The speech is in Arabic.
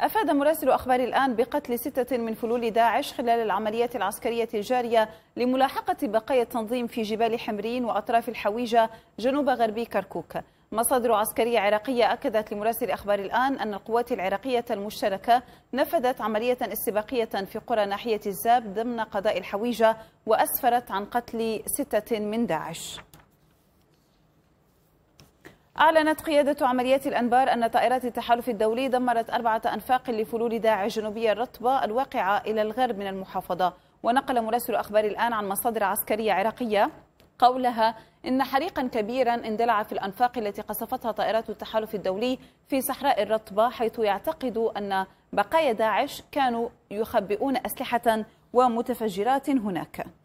أفاد مراسل أخبار الآن بقتل ستة من فلول داعش خلال العمليات العسكرية الجارية لملاحقة بقايا التنظيم في جبال حمرين وأطراف الحويجة جنوب غربي كركوك مصادر عسكرية عراقية أكدت لمراسل أخبار الآن أن القوات العراقية المشتركة نفذت عملية استباقية في قرى ناحية الزاب ضمن قضاء الحويجة وأسفرت عن قتل ستة من داعش أعلنت قيادة عمليات الأنبار أن طائرات التحالف الدولي دمرت أربعة أنفاق لفلول داعش جنوبية الرطبة الواقعة إلى الغرب من المحافظة ونقل مراسل أخبار الآن عن مصادر عسكرية عراقية قولها إن حريقا كبيرا اندلع في الأنفاق التي قصفتها طائرات التحالف الدولي في صحراء الرطبة حيث يعتقد أن بقايا داعش كانوا يخبئون أسلحة ومتفجرات هناك